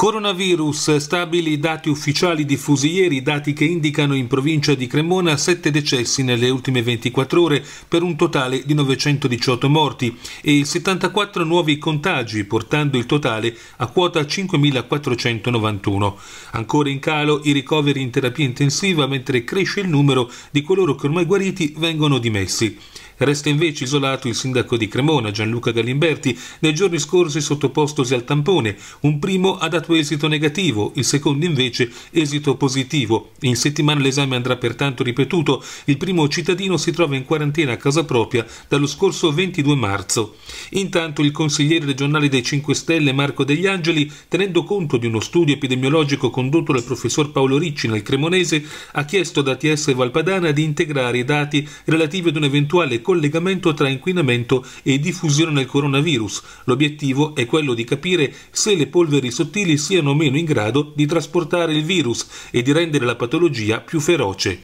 Coronavirus, stabili i dati ufficiali diffusi ieri, dati che indicano in provincia di Cremona 7 decessi nelle ultime 24 ore per un totale di 918 morti e 74 nuovi contagi, portando il totale a quota 5.491. Ancora in calo i ricoveri in terapia intensiva, mentre cresce il numero di coloro che ormai guariti vengono dimessi. Resta invece isolato il sindaco di Cremona, Gianluca Galimberti, nei giorni scorsi sottopostosi al tampone. Un primo ha dato esito negativo, il secondo invece esito positivo. In settimana l'esame andrà pertanto ripetuto. Il primo cittadino si trova in quarantena a casa propria dallo scorso 22 marzo. Intanto il consigliere regionale dei 5 Stelle Marco Degli Angeli, tenendo conto di uno studio epidemiologico condotto dal professor Paolo Ricci nel Cremonese, ha chiesto ad ATS Valpadana di integrare i dati relativi ad un eventuale collegamento tra inquinamento e diffusione del coronavirus. L'obiettivo è quello di capire se le polveri sottili siano meno in grado di trasportare il virus e di rendere la patologia più feroce.